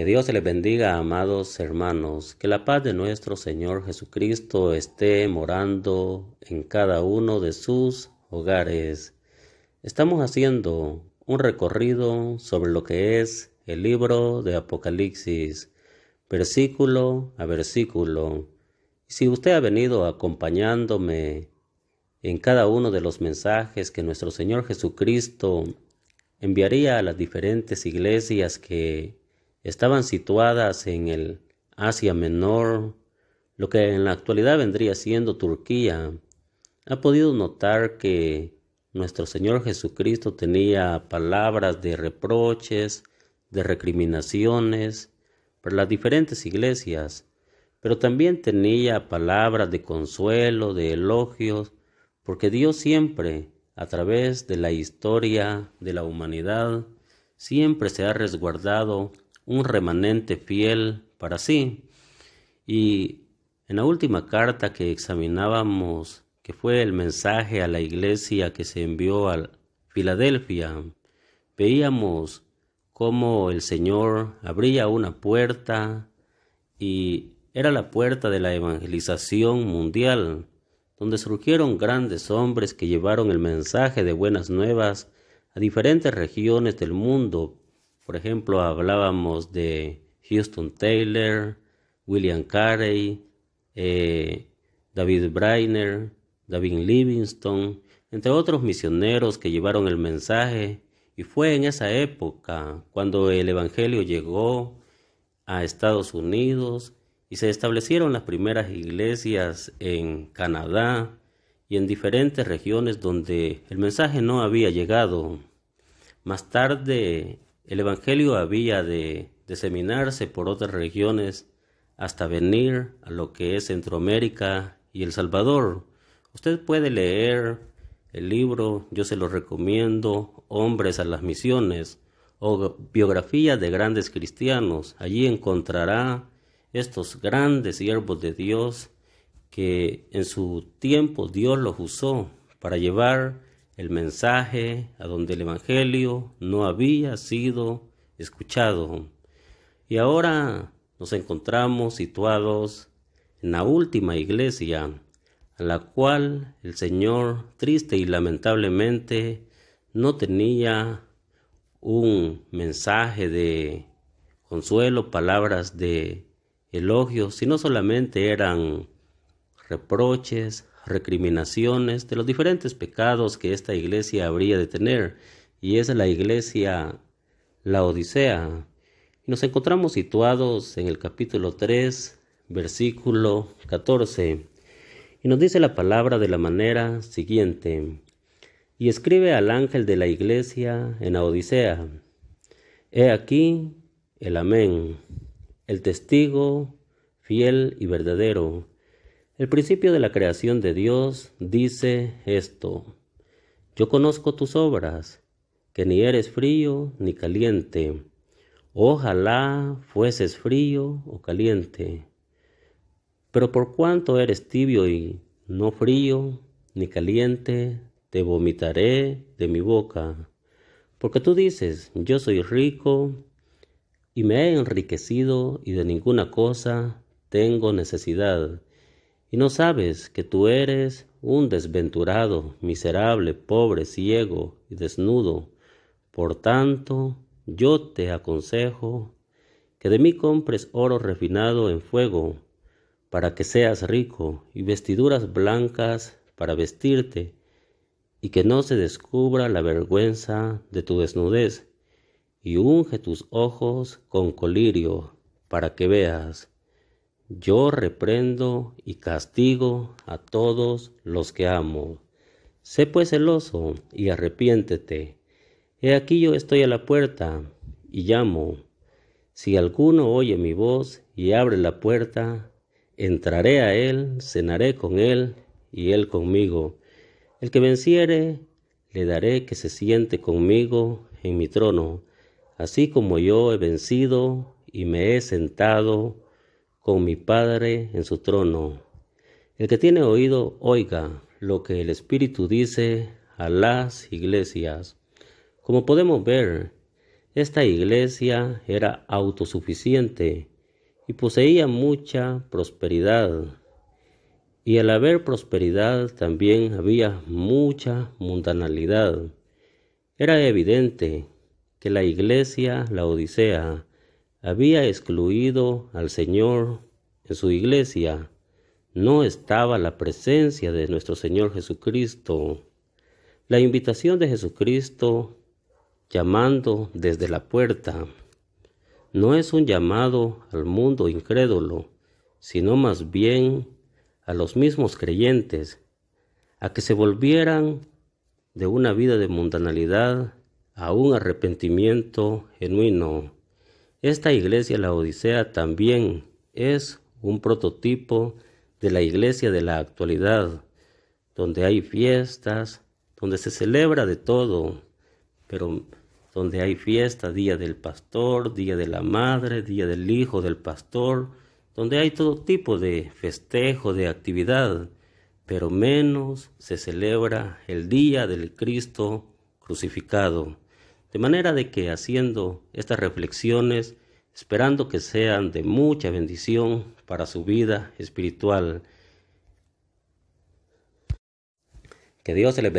Que Dios les bendiga, amados hermanos, que la paz de nuestro Señor Jesucristo esté morando en cada uno de sus hogares. Estamos haciendo un recorrido sobre lo que es el libro de Apocalipsis, versículo a versículo. Si usted ha venido acompañándome en cada uno de los mensajes que nuestro Señor Jesucristo enviaría a las diferentes iglesias que estaban situadas en el Asia Menor, lo que en la actualidad vendría siendo Turquía, ha podido notar que nuestro Señor Jesucristo tenía palabras de reproches, de recriminaciones para las diferentes iglesias, pero también tenía palabras de consuelo, de elogios, porque Dios siempre, a través de la historia de la humanidad, siempre se ha resguardado un remanente fiel para sí. Y en la última carta que examinábamos, que fue el mensaje a la iglesia que se envió a Filadelfia, veíamos cómo el Señor abría una puerta y era la puerta de la evangelización mundial, donde surgieron grandes hombres que llevaron el mensaje de buenas nuevas a diferentes regiones del mundo, por ejemplo, hablábamos de Houston Taylor, William Carey, eh, David Brainer, David Livingston, entre otros misioneros que llevaron el mensaje. Y fue en esa época cuando el Evangelio llegó a Estados Unidos y se establecieron las primeras iglesias en Canadá y en diferentes regiones donde el mensaje no había llegado. Más tarde el Evangelio había de diseminarse por otras regiones hasta venir a lo que es Centroamérica y El Salvador. Usted puede leer el libro, yo se lo recomiendo, Hombres a las Misiones, o biografía de grandes cristianos. Allí encontrará estos grandes siervos de Dios que en su tiempo Dios los usó para llevar el mensaje a donde el Evangelio no había sido escuchado. Y ahora nos encontramos situados en la última iglesia, a la cual el Señor, triste y lamentablemente, no tenía un mensaje de consuelo, palabras de elogio, sino solamente eran reproches, recriminaciones, de los diferentes pecados que esta iglesia habría de tener. Y es la iglesia la Odisea. Y nos encontramos situados en el capítulo 3, versículo 14. Y nos dice la palabra de la manera siguiente. Y escribe al ángel de la iglesia en la Odisea. He aquí el amén, el testigo fiel y verdadero el principio de la creación de Dios dice esto, yo conozco tus obras, que ni eres frío ni caliente. Ojalá fueses frío o caliente. Pero por cuanto eres tibio y no frío ni caliente, te vomitaré de mi boca. Porque tú dices, yo soy rico y me he enriquecido y de ninguna cosa tengo necesidad y no sabes que tú eres un desventurado, miserable, pobre, ciego y desnudo. Por tanto, yo te aconsejo que de mí compres oro refinado en fuego, para que seas rico, y vestiduras blancas para vestirte, y que no se descubra la vergüenza de tu desnudez, y unge tus ojos con colirio, para que veas. Yo reprendo y castigo a todos los que amo. Sé pues celoso y arrepiéntete. He aquí yo estoy a la puerta y llamo. Si alguno oye mi voz y abre la puerta, entraré a él, cenaré con él y él conmigo. El que venciere, le daré que se siente conmigo en mi trono, así como yo he vencido y me he sentado con mi Padre en su trono. El que tiene oído, oiga lo que el Espíritu dice a las iglesias. Como podemos ver, esta iglesia era autosuficiente y poseía mucha prosperidad. Y al haber prosperidad también había mucha mundanalidad. Era evidente que la iglesia, la Odisea, había excluido al Señor en su iglesia. No estaba la presencia de nuestro Señor Jesucristo. La invitación de Jesucristo llamando desde la puerta no es un llamado al mundo incrédulo, sino más bien a los mismos creyentes, a que se volvieran de una vida de mundanalidad a un arrepentimiento genuino esta iglesia, la Odisea, también es un prototipo de la iglesia de la actualidad, donde hay fiestas, donde se celebra de todo, pero donde hay fiesta, día del pastor, día de la madre, día del hijo del pastor, donde hay todo tipo de festejo, de actividad, pero menos se celebra el día del Cristo crucificado. De manera de que haciendo estas reflexiones, esperando que sean de mucha bendición para su vida espiritual, que Dios se les bendiga.